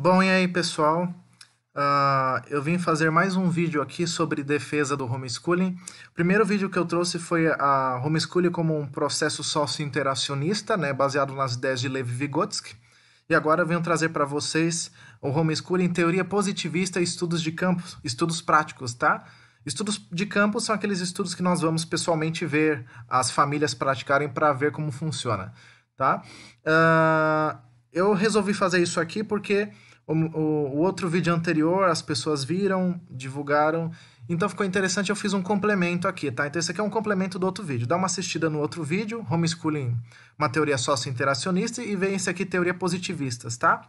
Bom, e aí pessoal? Uh, eu vim fazer mais um vídeo aqui sobre defesa do homeschooling. O primeiro vídeo que eu trouxe foi a homeschooling como um processo sócio-interacionista, né, baseado nas ideias de levi Vygotsky. E agora eu venho trazer para vocês o homeschooling teoria positivista e estudos de campo, estudos práticos, tá? Estudos de campo são aqueles estudos que nós vamos pessoalmente ver as famílias praticarem para ver como funciona, tá? Uh, eu resolvi fazer isso aqui porque o, o, o outro vídeo anterior as pessoas viram, divulgaram. Então ficou interessante, eu fiz um complemento aqui, tá? Então esse aqui é um complemento do outro vídeo. Dá uma assistida no outro vídeo, Homeschooling, uma teoria sócio-interacionista, e vem esse aqui, Teoria Positivistas, tá?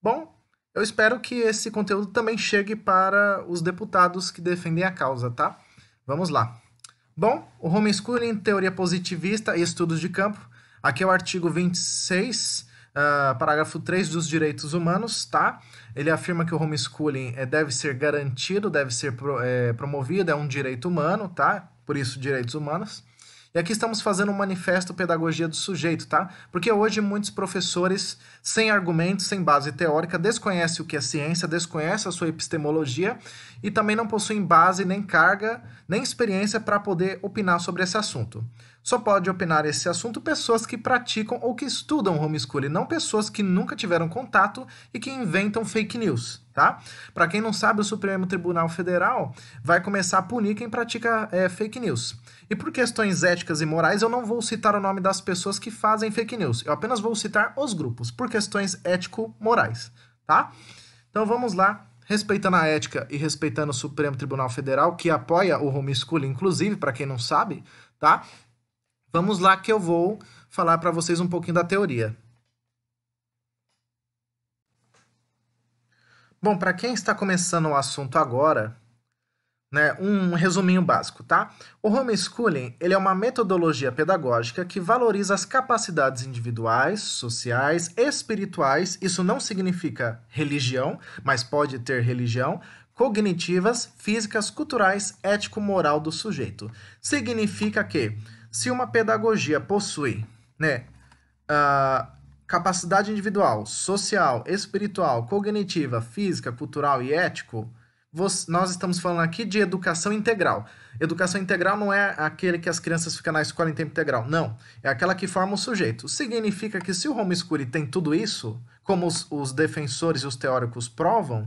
Bom, eu espero que esse conteúdo também chegue para os deputados que defendem a causa, tá? Vamos lá. Bom, o Homeschooling, Teoria Positivista e Estudos de Campo. Aqui é o artigo 26 Uh, parágrafo 3 dos direitos humanos, tá? Ele afirma que o homeschooling é, deve ser garantido, deve ser pro, é, promovido, é um direito humano, tá? Por isso, direitos humanos. E aqui estamos fazendo um manifesto pedagogia do sujeito, tá? Porque hoje muitos professores, sem argumentos, sem base teórica, desconhecem o que é ciência, desconhecem a sua epistemologia e também não possuem base, nem carga, nem experiência para poder opinar sobre esse assunto. Só pode opinar esse assunto pessoas que praticam ou que estudam homeschooling, não pessoas que nunca tiveram contato e que inventam fake news, tá? Para quem não sabe, o Supremo Tribunal Federal vai começar a punir quem pratica é, fake news. E por questões éticas e morais, eu não vou citar o nome das pessoas que fazem fake news. Eu apenas vou citar os grupos, por questões ético-morais, tá? Então vamos lá respeitando a ética e respeitando o Supremo Tribunal Federal, que apoia o homeschooling, inclusive, para quem não sabe, tá? Vamos lá que eu vou falar para vocês um pouquinho da teoria. Bom, para quem está começando o assunto agora, né, um resuminho básico, tá? O homeschooling ele é uma metodologia pedagógica que valoriza as capacidades individuais, sociais, espirituais, isso não significa religião, mas pode ter religião, cognitivas, físicas, culturais, ético-moral do sujeito. Significa que se uma pedagogia possui né, uh, capacidade individual, social, espiritual, cognitiva, física, cultural e ético, nós estamos falando aqui de educação integral. Educação integral não é aquele que as crianças ficam na escola em tempo integral, não. É aquela que forma o sujeito. Significa que se o homeschooling tem tudo isso, como os, os defensores e os teóricos provam,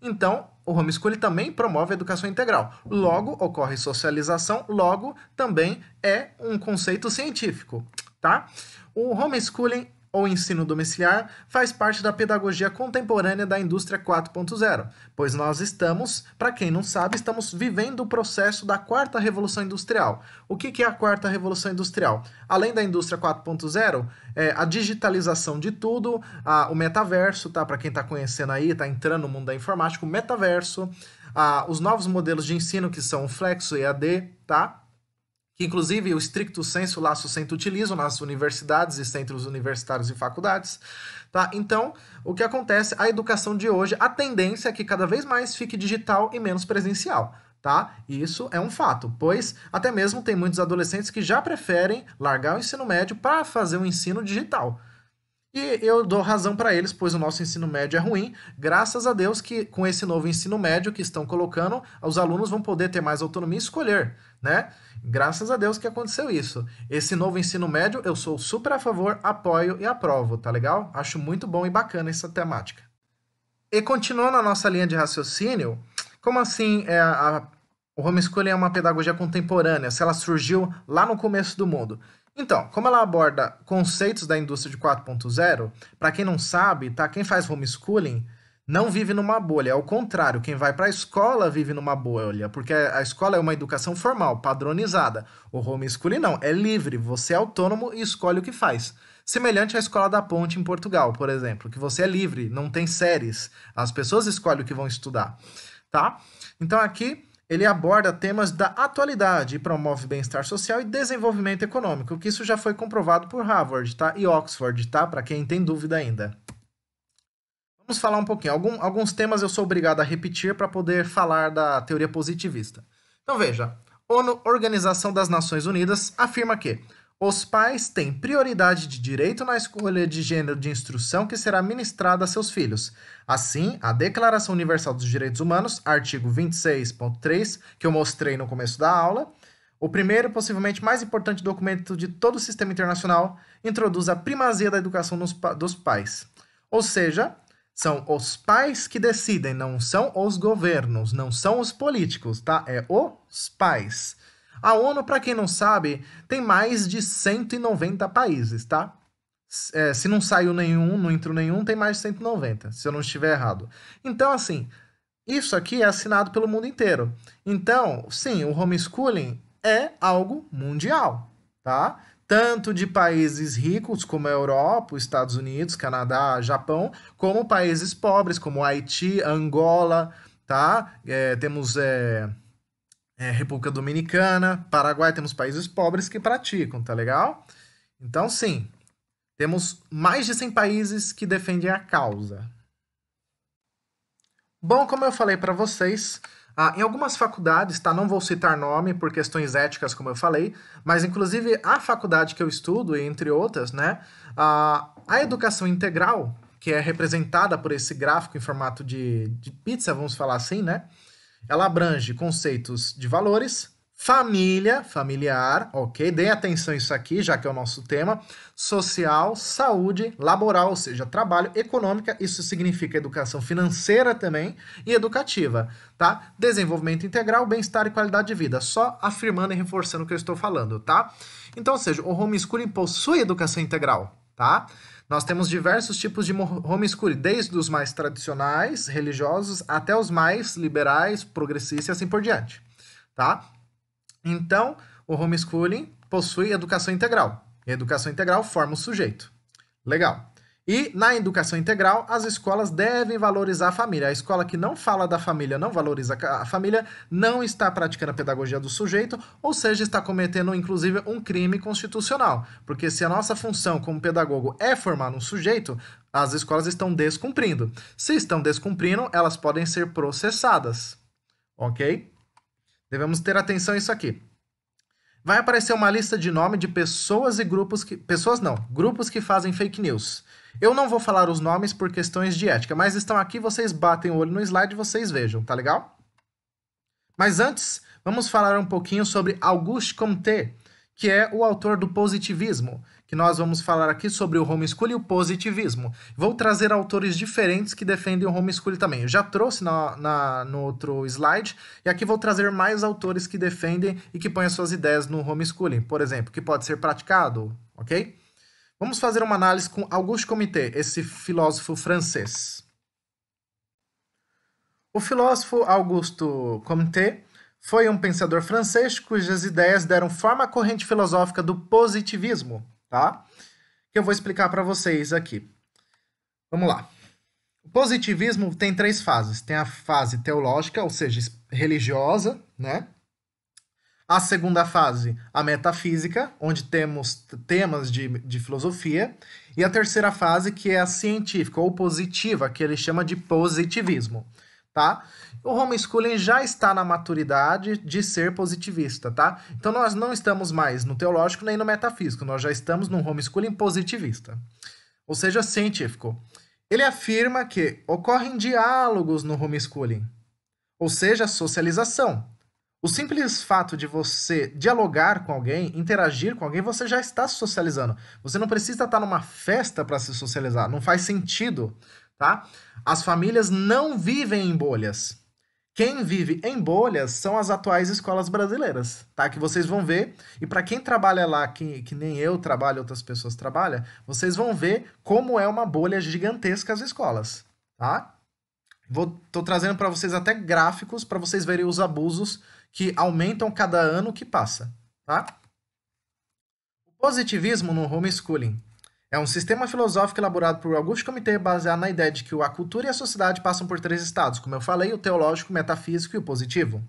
então, o homeschooling também promove a educação integral. Logo, ocorre socialização, logo, também é um conceito científico, tá? O homeschooling ou ensino domiciliar faz parte da pedagogia contemporânea da indústria 4.0, pois nós estamos, para quem não sabe, estamos vivendo o processo da quarta revolução industrial. O que é a quarta revolução industrial? Além da indústria 4.0, é a digitalização de tudo, a, o metaverso, tá? Para quem está conhecendo aí, está entrando no mundo da informática, o metaverso, a, os novos modelos de ensino que são o Flexo e AD, tá? que inclusive o estricto senso lá sucinto utilizam nas universidades e centros universitários e faculdades, tá? Então, o que acontece, a educação de hoje, a tendência é que cada vez mais fique digital e menos presencial. Tá? isso é um fato, pois até mesmo tem muitos adolescentes que já preferem largar o ensino médio para fazer um ensino digital. E eu dou razão para eles, pois o nosso ensino médio é ruim. Graças a Deus que com esse novo ensino médio que estão colocando, os alunos vão poder ter mais autonomia e escolher né? Graças a Deus que aconteceu isso. Esse novo ensino médio eu sou super a favor, apoio e aprovo, tá legal? Acho muito bom e bacana essa temática. E continuando a nossa linha de raciocínio, como assim é, a, o homeschooling é uma pedagogia contemporânea, se ela surgiu lá no começo do mundo? Então, como ela aborda conceitos da indústria de 4.0, para quem não sabe, tá? Quem faz homeschooling não vive numa bolha. Ao é contrário, quem vai para a escola vive numa bolha, porque a escola é uma educação formal, padronizada. O homeschooling não, é livre, você é autônomo e escolhe o que faz. Semelhante à escola da ponte em Portugal, por exemplo, que você é livre, não tem séries, as pessoas escolhem o que vão estudar, tá? Então aqui ele aborda temas da atualidade e promove bem-estar social e desenvolvimento econômico, que isso já foi comprovado por Harvard, tá? E Oxford, tá? Para quem tem dúvida ainda. Vamos falar um pouquinho. Algum, alguns temas eu sou obrigado a repetir para poder falar da teoria positivista. Então veja, ONU, Organização das Nações Unidas, afirma que os pais têm prioridade de direito na escolha de gênero de instrução que será ministrada a seus filhos. Assim, a Declaração Universal dos Direitos Humanos, artigo 26.3, que eu mostrei no começo da aula, o primeiro e possivelmente mais importante documento de todo o sistema internacional, introduz a primazia da educação dos, dos pais. Ou seja, são os pais que decidem, não são os governos, não são os políticos, tá? É os pais. A ONU, para quem não sabe, tem mais de 190 países, tá? É, se não saiu nenhum, não entrou nenhum, tem mais de 190, se eu não estiver errado. Então, assim, isso aqui é assinado pelo mundo inteiro. Então, sim, o homeschooling é algo mundial, tá? tanto de países ricos como a Europa, Estados Unidos, Canadá, Japão, como países pobres como Haiti, Angola, tá? É, temos é, é, República Dominicana, Paraguai, temos países pobres que praticam, tá legal? Então, sim, temos mais de 100 países que defendem a causa. Bom, como eu falei para vocês, ah, em algumas faculdades, tá? Não vou citar nome por questões éticas, como eu falei, mas inclusive a faculdade que eu estudo, entre outras, né? Ah, a educação integral, que é representada por esse gráfico em formato de, de pizza, vamos falar assim, né? Ela abrange conceitos de valores, família, familiar, ok? Deem atenção isso aqui, já que é o nosso tema. Social, saúde, laboral, ou seja, trabalho, econômica, isso significa educação financeira também e educativa, tá? Desenvolvimento integral, bem-estar e qualidade de vida. Só afirmando e reforçando o que eu estou falando, tá? Então, ou seja, o homeschooling possui educação integral, tá? Nós temos diversos tipos de homeschooling, desde os mais tradicionais, religiosos, até os mais liberais, progressistas e assim por diante, tá? Então, o homeschooling possui educação integral. E a educação integral forma o sujeito. Legal. E na educação integral, as escolas devem valorizar a família. A escola que não fala da família, não valoriza a família, não está praticando a pedagogia do sujeito, ou seja, está cometendo inclusive um crime constitucional. Porque se a nossa função como pedagogo é formar um sujeito, as escolas estão descumprindo. Se estão descumprindo, elas podem ser processadas. Ok? Devemos ter atenção a isso aqui. Vai aparecer uma lista de nome de pessoas e grupos que. Pessoas não, grupos que fazem fake news. Eu não vou falar os nomes por questões de ética, mas estão aqui, vocês batem o olho no slide e vocês vejam, tá legal? Mas antes, vamos falar um pouquinho sobre Auguste Comte, que é o autor do positivismo que nós vamos falar aqui sobre o homeschooling e o positivismo. Vou trazer autores diferentes que defendem o homeschooling também. Eu já trouxe na, na, no outro slide, e aqui vou trazer mais autores que defendem e que põem as suas ideias no homeschooling, por exemplo, que pode ser praticado, ok? Vamos fazer uma análise com Auguste Comité, esse filósofo francês. O filósofo Augusto Comte foi um pensador francês cujas ideias deram forma à corrente filosófica do positivismo, tá? Que eu vou explicar para vocês aqui. Vamos lá. O positivismo tem três fases. Tem a fase teológica, ou seja, religiosa, né? A segunda fase, a metafísica, onde temos temas de, de filosofia. E a terceira fase, que é a científica ou positiva, que ele chama de positivismo tá? O homeschooling já está na maturidade de ser positivista, tá? Então nós não estamos mais no teológico nem no metafísico, nós já estamos num homeschooling positivista, ou seja, científico. Ele afirma que ocorrem diálogos no homeschooling, ou seja, socialização. O simples fato de você dialogar com alguém, interagir com alguém, você já está socializando. Você não precisa estar numa festa para se socializar, não faz sentido tá? As famílias não vivem em bolhas. Quem vive em bolhas são as atuais escolas brasileiras, tá? Que vocês vão ver. E para quem trabalha lá, que, que nem eu trabalho, outras pessoas trabalham, vocês vão ver como é uma bolha gigantesca as escolas, tá? Vou, tô trazendo para vocês até gráficos para vocês verem os abusos que aumentam cada ano que passa, tá? O positivismo no homeschooling. É um sistema filosófico elaborado por Augusto Comitê baseado na ideia de que a cultura e a sociedade passam por três estados, como eu falei, o teológico, o metafísico e o positivo.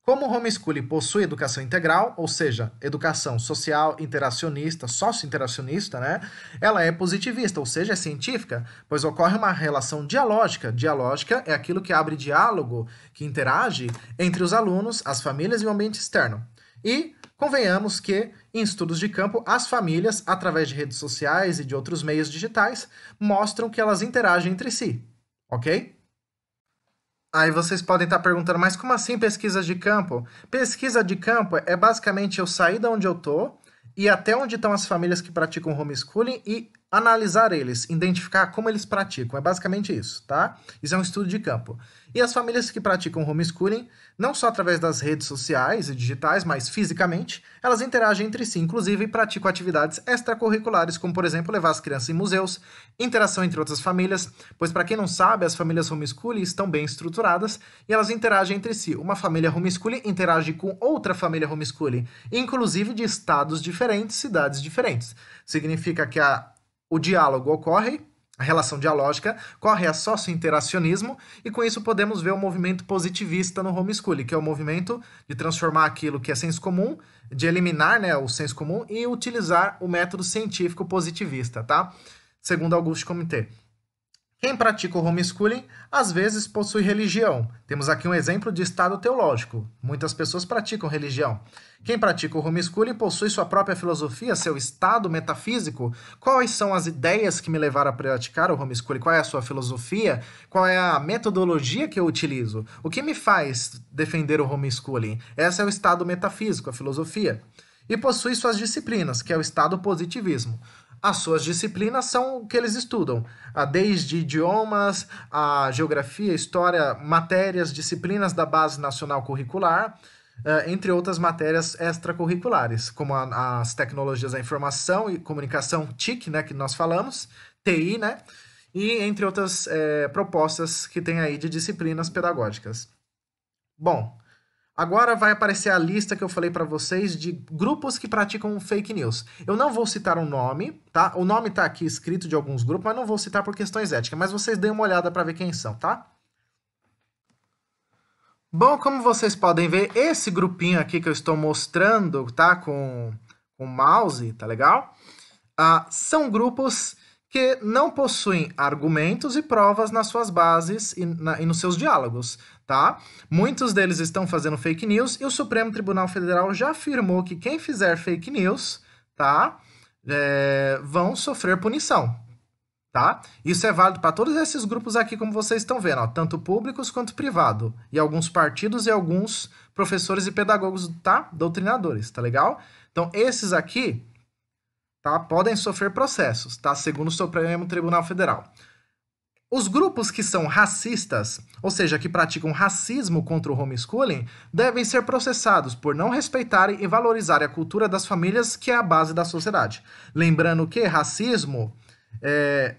Como o homeschooling possui educação integral, ou seja, educação social, interacionista, sócio-interacionista, né? Ela é positivista, ou seja, é científica, pois ocorre uma relação dialógica. Dialógica é aquilo que abre diálogo, que interage entre os alunos, as famílias e o ambiente externo. E convenhamos que em estudos de campo, as famílias, através de redes sociais e de outros meios digitais, mostram que elas interagem entre si, ok? Aí vocês podem estar perguntando, mas como assim pesquisa de campo? Pesquisa de campo é basicamente eu sair da onde eu tô e até onde estão as famílias que praticam homeschooling e analisar eles, identificar como eles praticam. É basicamente isso, tá? Isso é um estudo de campo. E as famílias que praticam homeschooling, não só através das redes sociais e digitais, mas fisicamente, elas interagem entre si, inclusive praticam atividades extracurriculares, como por exemplo levar as crianças em museus, interação entre outras famílias, pois para quem não sabe, as famílias homeschooling estão bem estruturadas e elas interagem entre si. Uma família homeschooling interage com outra família homeschooling, inclusive de estados diferentes, cidades diferentes. Significa que a, o diálogo ocorre a relação dialógica corre a sócio-interacionismo e com isso podemos ver o movimento positivista no homeschooling, que é o movimento de transformar aquilo que é senso comum, de eliminar né, o senso comum e utilizar o método científico positivista, tá? Segundo Augusto Comitê. Quem pratica o homeschooling às vezes possui religião. Temos aqui um exemplo de estado teológico. Muitas pessoas praticam religião. Quem pratica o homeschooling possui sua própria filosofia, seu estado metafísico. Quais são as ideias que me levaram a praticar o homeschooling? Qual é a sua filosofia? Qual é a metodologia que eu utilizo? O que me faz defender o homeschooling? Esse é o estado metafísico, a filosofia. E possui suas disciplinas, que é o estado positivismo. As suas disciplinas são o que eles estudam, ah, desde idiomas, a geografia, história, matérias, disciplinas da base nacional curricular, eh, entre outras matérias extracurriculares, como as tecnologias da informação e comunicação TIC, né, que nós falamos, TI, né, e entre outras é, propostas que tem aí de disciplinas pedagógicas. Bom, Agora vai aparecer a lista que eu falei para vocês de grupos que praticam fake news. Eu não vou citar o um nome, tá? O nome tá aqui escrito de alguns grupos, mas não vou citar por questões éticas, mas vocês deem uma olhada para ver quem são, tá? Bom, como vocês podem ver, esse grupinho aqui que eu estou mostrando, tá? Com o mouse, tá legal? Ah, são grupos que não possuem argumentos e provas nas suas bases e, na, e nos seus diálogos tá? Muitos deles estão fazendo fake news e o Supremo Tribunal Federal já afirmou que quem fizer fake news, tá? É, vão sofrer punição, tá? Isso é válido para todos esses grupos aqui, como vocês estão vendo, ó, tanto públicos quanto privado, e alguns partidos e alguns professores e pedagogos, tá? Doutrinadores, tá legal? Então, esses aqui, tá? Podem sofrer processos, tá? Segundo o Supremo Tribunal Federal. Os grupos que são racistas, ou seja, que praticam racismo contra o homeschooling, devem ser processados por não respeitarem e valorizarem a cultura das famílias, que é a base da sociedade. Lembrando que racismo é,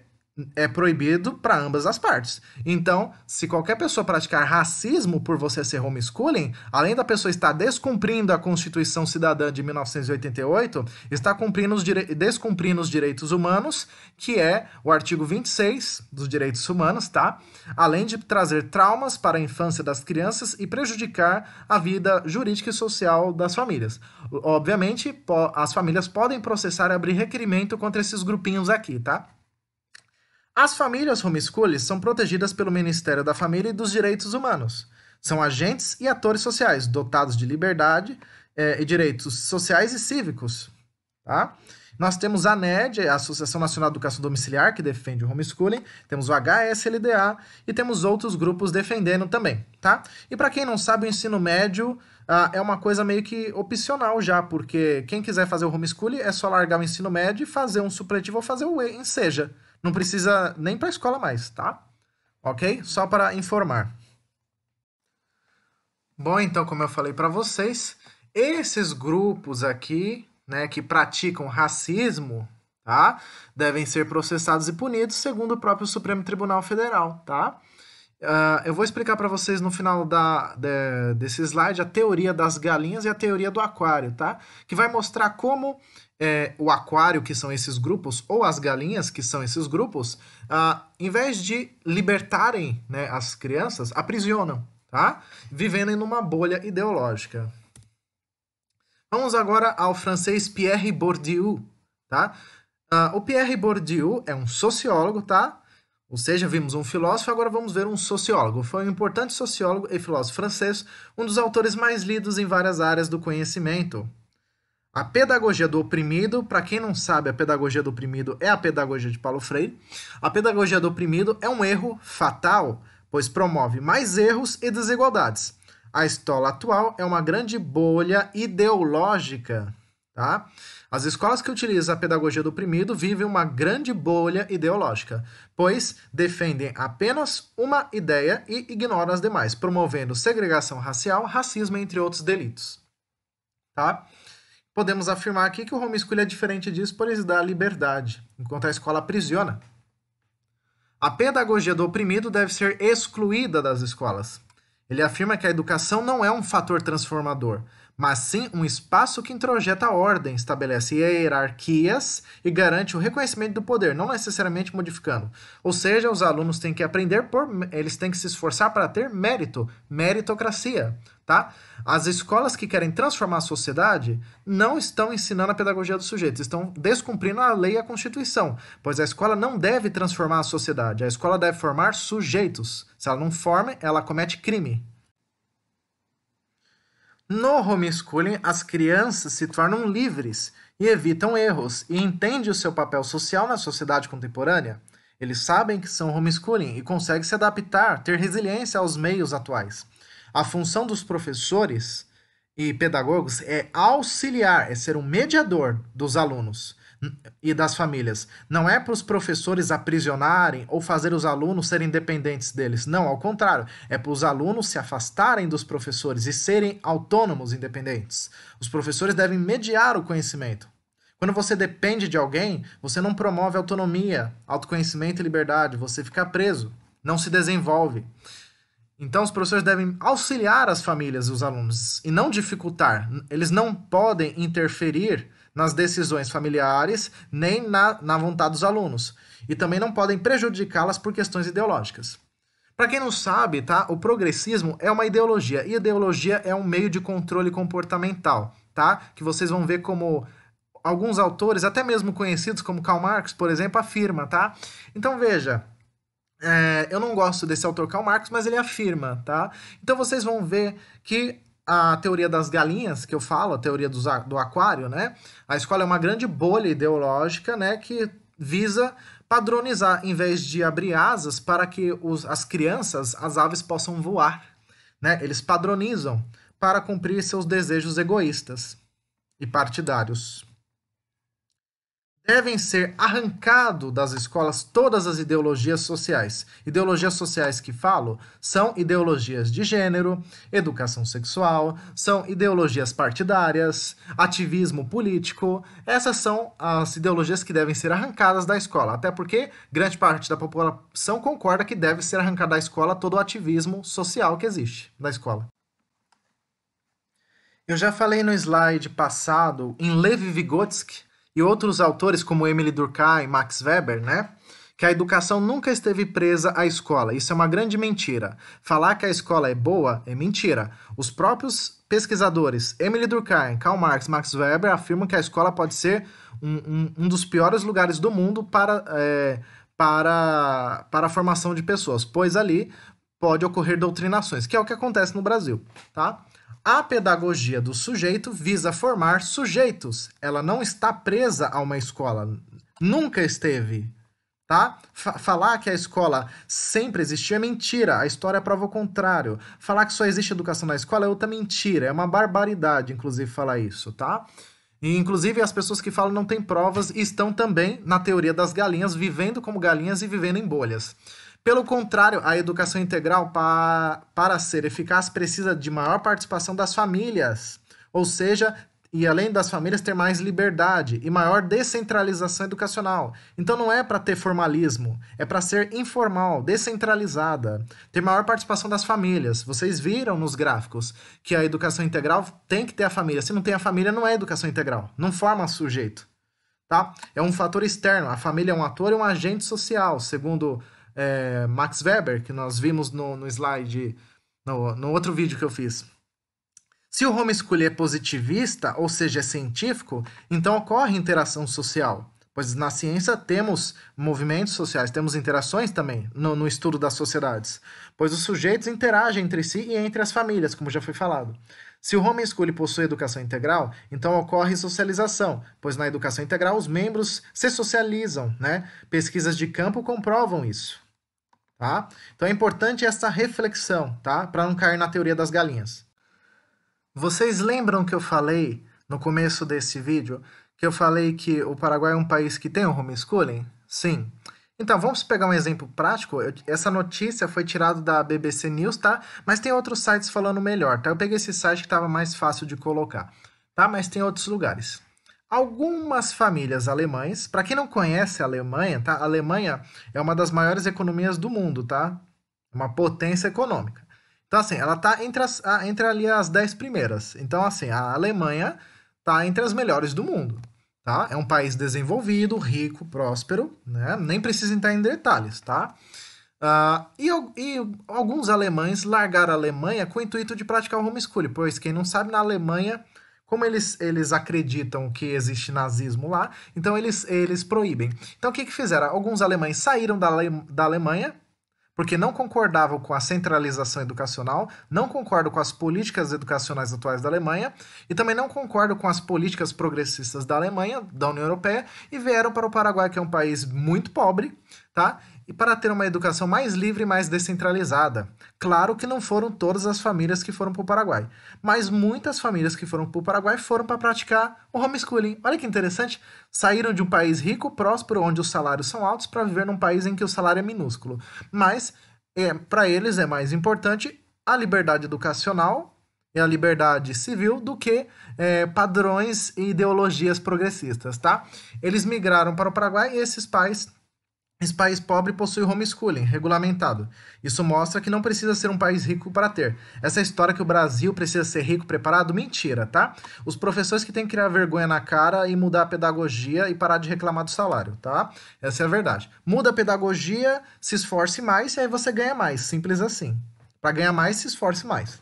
é proibido para ambas as partes. Então, se qualquer pessoa praticar racismo por você ser homeschooling, além da pessoa estar descumprindo a Constituição Cidadã de 1988, está cumprindo os descumprindo os direitos humanos, que é o artigo 26 dos direitos humanos, tá? Além de trazer traumas para a infância das crianças e prejudicar a vida jurídica e social das famílias. Obviamente, as famílias podem processar e abrir requerimento contra esses grupinhos aqui, tá? As famílias homeschooling são protegidas pelo Ministério da Família e dos Direitos Humanos. São agentes e atores sociais dotados de liberdade é, e direitos sociais e cívicos. Tá? Nós temos a NED, a Associação Nacional de Educação Domiciliar, que defende o homeschooling, temos o HSLDA e temos outros grupos defendendo também, tá? E para quem não sabe, o ensino médio ah, é uma coisa meio que opcional já, porque quem quiser fazer o homeschooling é só largar o ensino médio e fazer um supletivo ou fazer o ENSEJA. Não precisa nem para a escola mais, tá? Ok? Só para informar. Bom, então, como eu falei para vocês, esses grupos aqui, né, que praticam racismo, tá? Devem ser processados e punidos segundo o próprio Supremo Tribunal Federal, tá? Uh, eu vou explicar para vocês no final da, de, desse slide a teoria das galinhas e a teoria do aquário, tá? Que vai mostrar como é, o aquário, que são esses grupos, ou as galinhas, que são esses grupos, ah, em vez de libertarem né, as crianças, aprisionam, tá? Vivendo numa bolha ideológica. Vamos agora ao francês Pierre Bourdieu, tá? Ah, o Pierre Bourdieu é um sociólogo, tá? Ou seja, vimos um filósofo, agora vamos ver um sociólogo. Foi um importante sociólogo e filósofo francês, um dos autores mais lidos em várias áreas do conhecimento. A pedagogia do oprimido, para quem não sabe, a pedagogia do oprimido é a pedagogia de Paulo Freire. A pedagogia do oprimido é um erro fatal, pois promove mais erros e desigualdades. A escola atual é uma grande bolha ideológica, tá? As escolas que utilizam a pedagogia do oprimido vivem uma grande bolha ideológica, pois defendem apenas uma ideia e ignoram as demais, promovendo segregação racial, racismo entre outros delitos, tá? Podemos afirmar aqui que o homeschool é diferente disso, por lhes dar liberdade, enquanto a escola aprisiona. A pedagogia do oprimido deve ser excluída das escolas. Ele afirma que a educação não é um fator transformador, mas sim um espaço que introjeta a ordem, estabelece hierarquias e garante o reconhecimento do poder, não necessariamente modificando. Ou seja, os alunos têm que aprender por eles têm que se esforçar para ter mérito, meritocracia, tá? As escolas que querem transformar a sociedade não estão ensinando a pedagogia do sujeito, estão descumprindo a lei e a Constituição, pois a escola não deve transformar a sociedade, a escola deve formar sujeitos. Se ela não forma, ela comete crime, no homeschooling, as crianças se tornam livres e evitam erros e entendem o seu papel social na sociedade contemporânea. Eles sabem que são homeschooling e conseguem se adaptar, ter resiliência aos meios atuais. A função dos professores e pedagogos é auxiliar, é ser um mediador dos alunos e das famílias. Não é para os professores aprisionarem ou fazer os alunos serem dependentes deles. Não, ao contrário, é para os alunos se afastarem dos professores e serem autônomos, independentes. Os professores devem mediar o conhecimento. Quando você depende de alguém, você não promove autonomia, autoconhecimento e liberdade, você fica preso, não se desenvolve. Então, os professores devem auxiliar as famílias e os alunos e não dificultar. Eles não podem interferir nas decisões familiares nem na, na vontade dos alunos, e também não podem prejudicá-las por questões ideológicas. Para quem não sabe, tá? O progressismo é uma ideologia, e ideologia é um meio de controle comportamental, tá? Que vocês vão ver como alguns autores, até mesmo conhecidos como Karl Marx, por exemplo, afirma, tá? Então veja, é, eu não gosto desse autor Karl Marx, mas ele afirma, tá? Então vocês vão ver que a teoria das galinhas, que eu falo, a teoria do, do aquário, né? A escola é uma grande bolha ideológica, né? Que visa padronizar, em vez de abrir asas para que os, as crianças, as aves possam voar, né? Eles padronizam para cumprir seus desejos egoístas e partidários devem ser arrancado das escolas todas as ideologias sociais. Ideologias sociais que falo são ideologias de gênero, educação sexual, são ideologias partidárias, ativismo político. Essas são as ideologias que devem ser arrancadas da escola, até porque grande parte da população concorda que deve ser arrancado da escola todo o ativismo social que existe na escola. Eu já falei no slide passado em Lev Vygotsky e outros autores como Emily Durkheim, Max Weber, né? Que a educação nunca esteve presa à escola. Isso é uma grande mentira. Falar que a escola é boa é mentira. Os próprios pesquisadores Emily Durkheim, Karl Marx, Max Weber afirmam que a escola pode ser um, um, um dos piores lugares do mundo para, é, para, para a formação de pessoas, pois ali pode ocorrer doutrinações, que é o que acontece no Brasil, tá? A pedagogia do sujeito visa formar sujeitos. Ela não está presa a uma escola. Nunca esteve. Tá? falar que a escola sempre existiu é mentira. A história prova o contrário. Falar que só existe educação na escola é outra mentira. É uma barbaridade, inclusive, falar isso, tá? E, inclusive, as pessoas que falam não têm provas estão também na teoria das galinhas, vivendo como galinhas e vivendo em bolhas. Pelo contrário, a educação integral, para, para ser eficaz, precisa de maior participação das famílias, ou seja, e além das famílias ter mais liberdade e maior descentralização educacional. Então não é para ter formalismo, é para ser informal, descentralizada, ter maior participação das famílias. Vocês viram nos gráficos que a educação integral tem que ter a família. Se não tem a família, não é educação integral, não forma sujeito. Tá? É um fator externo. A família é um ator e um agente social, segundo é, Max Weber, que nós vimos no, no slide, no, no outro vídeo que eu fiz. Se o homeschooling é positivista, ou seja, é científico, então ocorre interação social. Pois na ciência temos movimentos sociais, temos interações também no, no, estudo das sociedades. Pois os sujeitos interagem entre si e entre as famílias, como já foi falado. Se o homeschooling possui educação integral, então ocorre socialização, pois na educação integral os membros se socializam, né? Pesquisas de campo comprovam isso. Tá? Então é importante essa reflexão, tá? Para não cair na teoria das galinhas. Vocês lembram que eu falei no começo desse vídeo que eu falei que o Paraguai é um país que tem o homeschooling? Sim. Então, vamos pegar um exemplo prático. Eu, essa notícia foi tirada da BBC News, tá? Mas tem outros sites falando melhor, tá? Eu peguei esse site que estava mais fácil de colocar, tá? Mas tem outros lugares. Algumas famílias alemães, para quem não conhece a Alemanha, tá? A Alemanha é uma das maiores economias do mundo, tá? Uma potência econômica. Então, assim, ela tá entre, as, entre ali as 10 primeiras. Então, assim, a Alemanha tá entre as melhores do mundo, tá? É um país desenvolvido, rico, próspero, né? Nem precisa entrar em detalhes, tá? Uh, e, e, alguns alemães largaram a Alemanha com o intuito de praticar o homeschooling, pois quem não sabe, na Alemanha como eles, eles acreditam que existe nazismo lá, então eles, eles proíbem. Então o que, que fizeram? Alguns alemães saíram da, Ale, da Alemanha, porque não concordavam com a centralização educacional, não concordam com as políticas educacionais atuais da Alemanha e também não concordam com as políticas progressistas da Alemanha, da União Europeia, e vieram para o Paraguai, que é um país muito pobre, tá? e para ter uma educação mais livre e mais descentralizada. Claro que não foram todas as famílias que foram para o Paraguai, mas muitas famílias que foram para o Paraguai foram para praticar o homeschooling. Olha que interessante, saíram de um país rico, próspero, onde os salários são altos, para viver num país em que o salário é minúsculo. Mas é, para eles é mais importante a liberdade educacional e a liberdade civil do que é, padrões e ideologias progressistas, tá? Eles migraram para o Paraguai e esses pais esse país pobre possui homeschooling regulamentado. Isso mostra que não precisa ser um país rico para ter. Essa história que o Brasil precisa ser rico preparado, mentira, tá? Os professores que têm que criar vergonha na cara e mudar a pedagogia e parar de reclamar do salário, tá? Essa é a verdade. Muda a pedagogia, se esforce mais e aí você ganha mais, simples assim. Para ganhar mais, se esforce mais.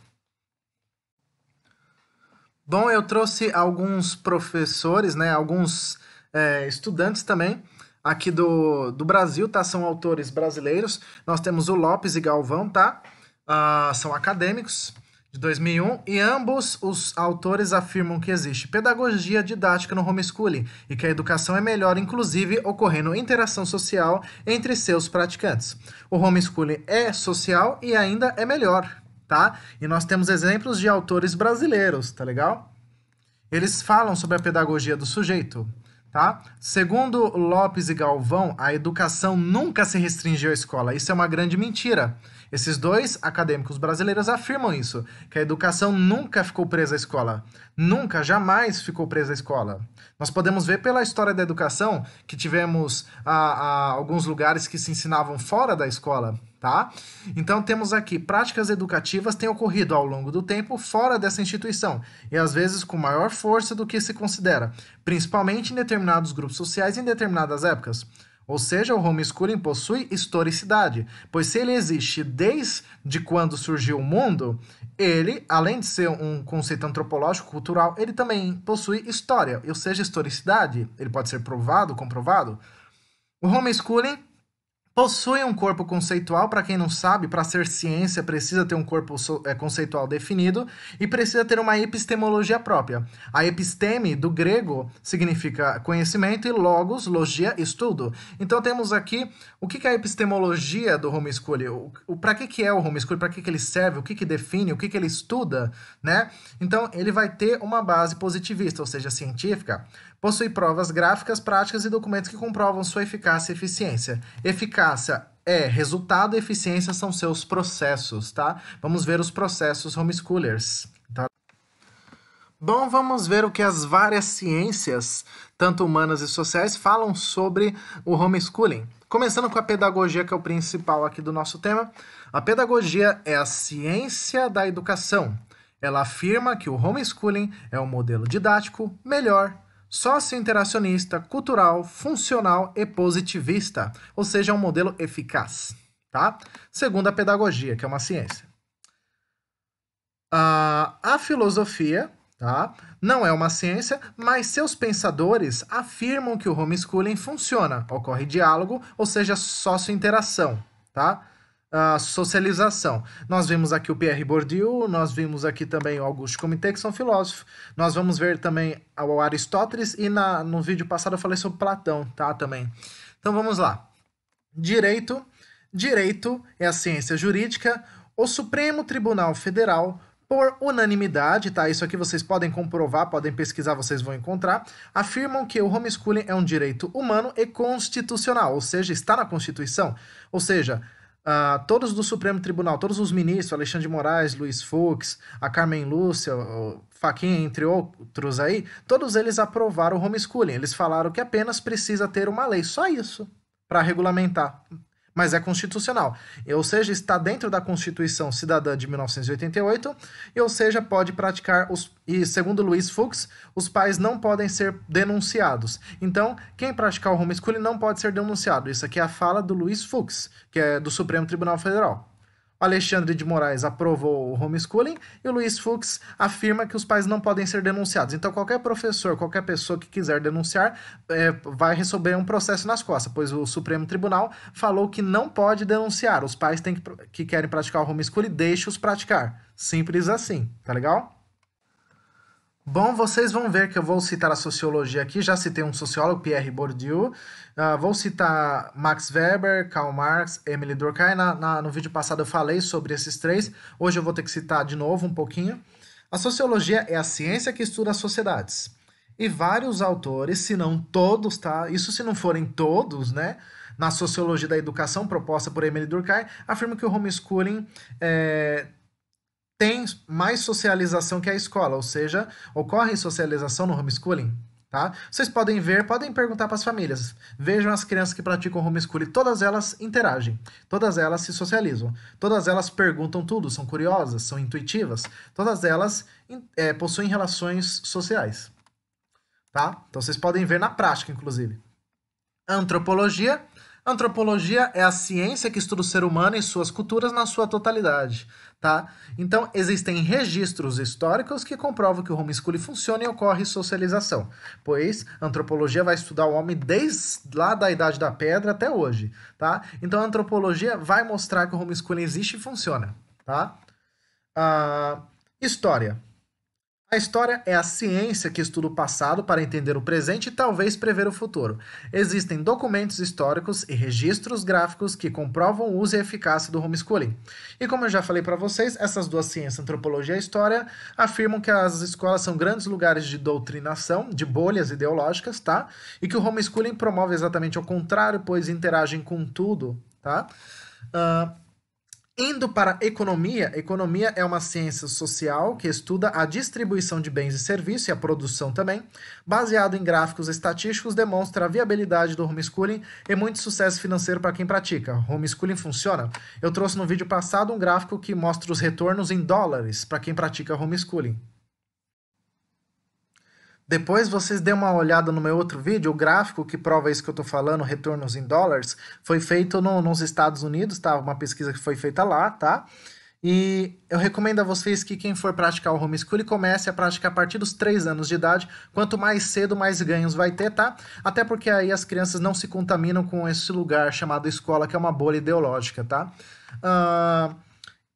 Bom, eu trouxe alguns professores, né, alguns é, estudantes também aqui do, do Brasil, tá? São autores brasileiros. Nós temos o Lopes e Galvão, tá? Uh, são acadêmicos de 2001 e ambos os autores afirmam que existe pedagogia didática no homeschooling e que a educação é melhor, inclusive ocorrendo interação social entre seus praticantes. O homeschooling é social e ainda é melhor, tá? E nós temos exemplos de autores brasileiros, tá legal? Eles falam sobre a pedagogia do sujeito, Tá? Segundo Lopes e Galvão, a educação nunca se restringiu à escola. Isso é uma grande mentira. Esses dois acadêmicos brasileiros afirmam isso, que a educação nunca ficou presa à escola. Nunca, jamais ficou presa à escola. Nós podemos ver pela história da educação que tivemos ah, ah, alguns lugares que se ensinavam fora da escola tá? Então temos aqui práticas educativas têm ocorrido ao longo do tempo fora dessa instituição e às vezes com maior força do que se considera, principalmente em determinados grupos sociais em determinadas épocas. Ou seja, o homeschooling possui historicidade, pois se ele existe desde quando surgiu o mundo, ele, além de ser um conceito antropológico, cultural, ele também possui história, ou seja, historicidade, ele pode ser provado, comprovado. O homeschooling Possui um corpo conceitual, para quem não sabe, para ser ciência precisa ter um corpo é, conceitual definido e precisa ter uma epistemologia própria. A episteme do grego significa conhecimento e logos, logia, estudo. Então temos aqui o que é a epistemologia do homeschool, o, o para que, que é o homeschool, para que, que ele serve, o que, que define, o que, que ele estuda, né? Então ele vai ter uma base positivista, ou seja, científica, Possui provas gráficas, práticas e documentos que comprovam sua eficácia e eficiência. Eficácia é, resultado e eficiência são seus processos, tá? Vamos ver os processos homeschoolers. Tá? Bom, vamos ver o que as várias ciências, tanto humanas e sociais, falam sobre o homeschooling. Começando com a pedagogia, que é o principal aqui do nosso tema. A pedagogia é a ciência da educação. Ela afirma que o homeschooling é um modelo didático melhor sócio-interacionista, cultural, funcional e positivista, ou seja, é um modelo eficaz. Tá? Segundo a pedagogia, que é uma ciência. Uh, a filosofia tá? não é uma ciência, mas seus pensadores afirmam que o homeschooling funciona, ocorre diálogo, ou seja, sócio-interação. Tá? a socialização. Nós vimos aqui o Pierre Bourdieu, nós vimos aqui também o Auguste Comte, que são filósofos. Nós vamos ver também o Aristóteles e na, no vídeo passado eu falei sobre Platão, tá, também. Então vamos lá. Direito. Direito é a ciência jurídica. O Supremo Tribunal Federal por unanimidade, tá? Isso aqui vocês podem comprovar, podem pesquisar, vocês vão encontrar. Afirmam que o homeschooling é um direito humano e constitucional, ou seja, está na Constituição. Ou seja, Uh, todos do Supremo Tribunal, todos os ministros, Alexandre de Moraes, Luiz Fux, a Carmen Lúcia, o Faquinha, entre outros aí, todos eles aprovaram o homeschooling. Eles falaram que apenas precisa ter uma lei, só isso, para regulamentar mas é constitucional. Ou seja, está dentro da Constituição Cidadã de 1988, e ou seja, pode praticar os e segundo Luiz Fux, os pais não podem ser denunciados. Então, quem praticar o homeschooling não pode ser denunciado. Isso aqui é a fala do Luiz Fux, que é do Supremo Tribunal Federal. Alexandre de Moraes aprovou o homeschooling e o Luiz Fux afirma que os pais não podem ser denunciados. Então, qualquer professor, qualquer pessoa que quiser denunciar, é, vai receber um processo nas costas, pois o Supremo Tribunal falou que não pode denunciar. Os pais que, que, querem praticar o homeschooling, deixe-os praticar. Simples assim, tá legal? Bom, vocês vão ver que eu vou citar a sociologia aqui, já citei um sociólogo, Pierre Bourdieu, uh, vou citar Max Weber, Karl Marx, Emily Durkheim, na, na, no vídeo passado eu falei sobre esses três, hoje eu vou ter que citar de novo um pouquinho. A sociologia é a ciência que estuda as sociedades, e vários autores, se não todos, tá? Isso se não forem todos, né? Na sociologia da educação proposta por Emily Durkheim, afirma que o homeschooling é, tem mais socialização que a escola, ou seja, ocorre socialização no homeschooling. Tá? Vocês podem ver, podem perguntar para as famílias. Vejam as crianças que praticam homeschooling, todas elas interagem, todas elas se socializam, todas elas perguntam tudo, são curiosas, são intuitivas, todas elas é, possuem relações sociais. Tá? Então vocês podem ver na prática, inclusive. Antropologia. Antropologia é a ciência que estuda o ser humano e suas culturas na sua totalidade. Tá? Então, existem registros históricos que comprovam que o homeschooling funciona e ocorre socialização, pois a antropologia vai estudar o homem desde lá da Idade da Pedra até hoje. Tá? Então, a antropologia vai mostrar que o homeschooling existe e funciona. Tá? Uh, história. A história é a ciência que estuda o passado para entender o presente e talvez prever o futuro. Existem documentos históricos e registros gráficos que comprovam o uso e eficácia do homeschooling. E como eu já falei para vocês, essas duas ciências, antropologia e história, afirmam que as escolas são grandes lugares de doutrinação, de bolhas ideológicas, tá? E que o homeschooling promove exatamente o contrário, pois interagem com tudo, tá? Uh, Indo para economia, economia é uma ciência social que estuda a distribuição de bens e serviços e a produção também. Baseado em gráficos estatísticos, demonstra a viabilidade do homeschooling e muito sucesso financeiro para quem pratica. Homeschooling funciona? Eu trouxe no vídeo passado um gráfico que mostra os retornos em dólares para quem pratica homeschooling. Depois vocês dêem uma olhada no meu outro vídeo, o gráfico que prova isso que eu estou falando, retornos em dólares, foi feito no, nos Estados Unidos, tá? Uma pesquisa que foi feita lá, tá? E eu recomendo a vocês que quem for praticar o homeschool comece a praticar a partir dos 3 anos de idade. Quanto mais cedo, mais ganhos vai ter, tá? Até porque aí as crianças não se contaminam com esse lugar chamado escola, que é uma bolha ideológica, tá? Uh...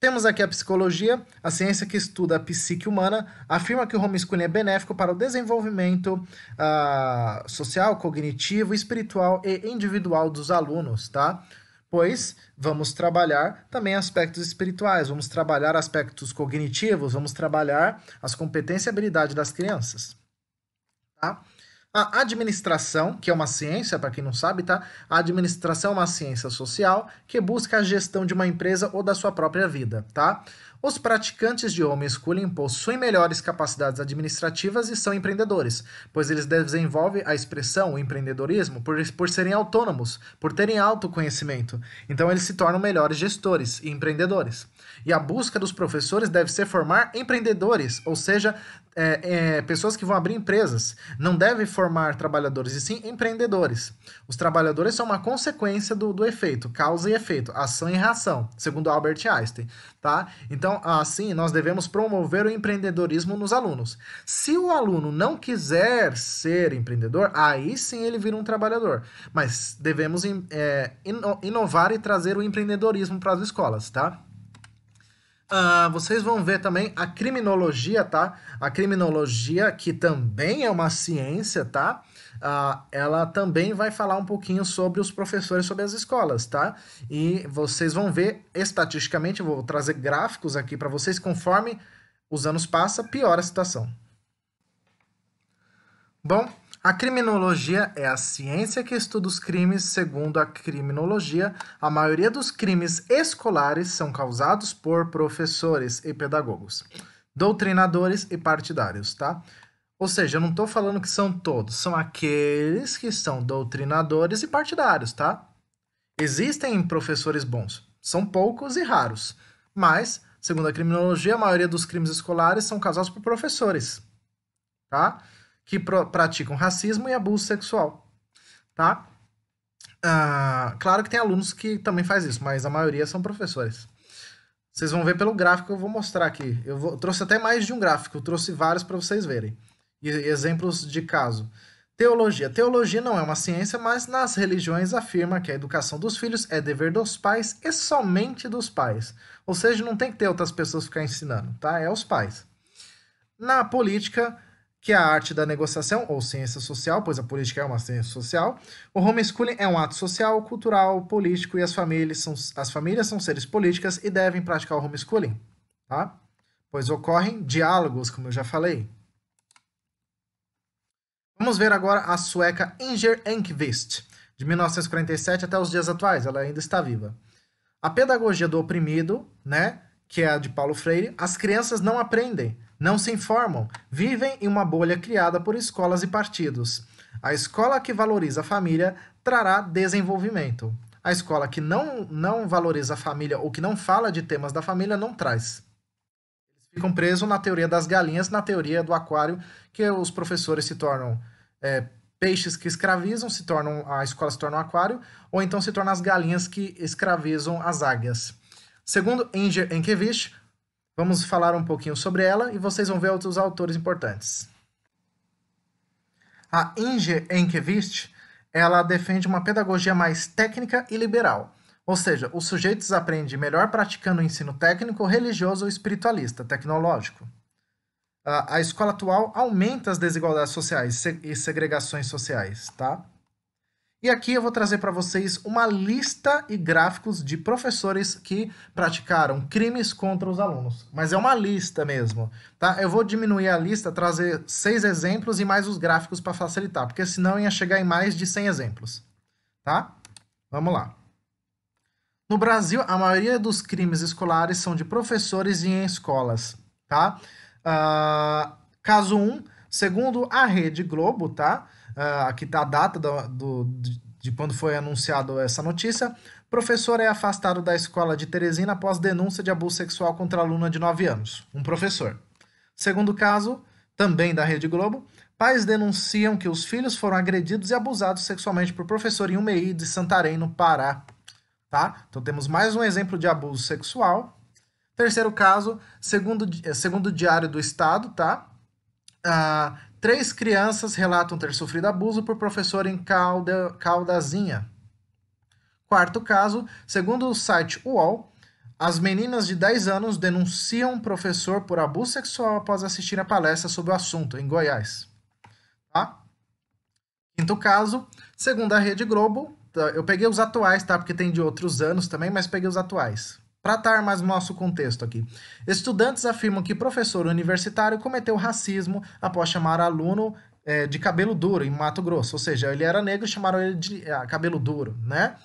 Temos aqui a psicologia, a ciência que estuda a psique humana, afirma que o homeschooling é benéfico para o desenvolvimento uh, social, cognitivo, espiritual e individual dos alunos, tá? Pois vamos trabalhar também aspectos espirituais, vamos trabalhar aspectos cognitivos, vamos trabalhar as competências e habilidades das crianças, tá? A administração, que é uma ciência, para quem não sabe, tá? A administração é uma ciência social que busca a gestão de uma empresa ou da sua própria vida, tá? Os praticantes de homeschooling possuem melhores capacidades administrativas e são empreendedores, pois eles desenvolvem a expressão, o empreendedorismo, por, por serem autônomos, por terem autoconhecimento. Então eles se tornam melhores gestores e empreendedores. E a busca dos professores deve ser formar empreendedores, ou seja, é, é, pessoas que vão abrir empresas não devem formar trabalhadores, e sim empreendedores. Os trabalhadores são uma consequência do, do efeito, causa e efeito, ação e reação, segundo Albert Einstein. Tá? Então, assim, nós devemos promover o empreendedorismo nos alunos. Se o aluno não quiser ser empreendedor, aí sim ele vira um trabalhador. Mas devemos é, inovar e trazer o empreendedorismo para as escolas, tá? Uh, vocês vão ver também a criminologia, tá? A criminologia, que também é uma ciência, tá? Uh, ela também vai falar um pouquinho sobre os professores, sobre as escolas, tá? E vocês vão ver estatisticamente, eu vou trazer gráficos aqui para vocês, conforme os anos passam, piora a situação. Bom, a criminologia é a ciência que estuda os crimes. Segundo a criminologia, a maioria dos crimes escolares são causados por professores e pedagogos, doutrinadores e partidários, tá? Ou seja, eu não estou falando que são todos, são aqueles que são doutrinadores e partidários, tá? Existem professores bons, são poucos e raros, mas, segundo a criminologia, a maioria dos crimes escolares são causados por professores, tá? que praticam racismo e abuso sexual, tá? Ah, claro que tem alunos que também faz isso, mas a maioria são professores. Vocês vão ver pelo gráfico que eu vou mostrar aqui. Eu vou, trouxe até mais de um gráfico, trouxe vários para vocês verem. E, exemplos de caso. Teologia. Teologia não é uma ciência, mas nas religiões afirma que a educação dos filhos é dever dos pais e somente dos pais. Ou seja, não tem que ter outras pessoas ficar ensinando, tá? É os pais. Na política, que é a arte da negociação ou ciência social, pois a política é uma ciência social. O homeschooling é um ato social, cultural, político e as famílias são, as famílias são seres políticas e devem praticar o homeschooling, tá? Pois ocorrem diálogos, como eu já falei. Vamos ver agora a sueca Inger Enkvist, de 1947 até os dias atuais, ela ainda está viva. A pedagogia do oprimido, né, que é a de Paulo Freire, as crianças não aprendem não se informam, vivem em uma bolha criada por escolas e partidos. A escola que valoriza a família trará desenvolvimento. A escola que não, não valoriza a família ou que não fala de temas da família não traz. Eles ficam presos na teoria das galinhas, na teoria do aquário, que os professores se tornam é, peixes que escravizam, se tornam a escola se torna um aquário, ou então se tornam as galinhas que escravizam as águias. Segundo Inger Enkevich, Vamos falar um pouquinho sobre ela e vocês vão ver outros autores importantes. A Inge Enkevist, ela defende uma pedagogia mais técnica e liberal. Ou seja, os sujeitos aprendem melhor praticando o ensino técnico, religioso ou espiritualista, tecnológico. A escola atual aumenta as desigualdades sociais e segregações sociais, tá? E aqui eu vou trazer para vocês uma lista e gráficos de professores que praticaram crimes contra os alunos. Mas é uma lista mesmo, tá? Eu vou diminuir a lista, trazer seis exemplos e mais os gráficos para facilitar, porque senão ia chegar em mais de 100 exemplos, tá? Vamos lá. No Brasil, a maioria dos crimes escolares são de professores e em escolas, tá? Uh, caso 1, um, segundo a Rede Globo, tá? Ah, aqui tá a data do, do, de quando foi anunciado essa notícia. Professor é afastado da escola de Teresina após denúncia de abuso sexual contra aluna de 9 anos. Um professor. Segundo caso, também da Rede Globo, pais denunciam que os filhos foram agredidos e abusados sexualmente por professor em UMEI de Santarém, no Pará. Tá? Então temos mais um exemplo de abuso sexual. Terceiro caso, segundo, segundo o Diário do Estado, tá? Ah, Três crianças relatam ter sofrido abuso por professor em Calda, Caldazinha. Quarto caso, segundo o site UOL, as meninas de 10 anos denunciam professor por abuso sexual após assistir a palestra sobre o assunto em Goiás. Tá? Quinto caso, segundo a Rede Globo, tá, eu peguei os atuais, tá? Porque tem de outros anos também, mas peguei os atuais para dar mais o nosso contexto aqui. Estudantes afirmam que professor universitário cometeu racismo após chamar aluno é, de cabelo duro em Mato Grosso. Ou seja, ele era negro e chamaram ele de ah, cabelo duro, né?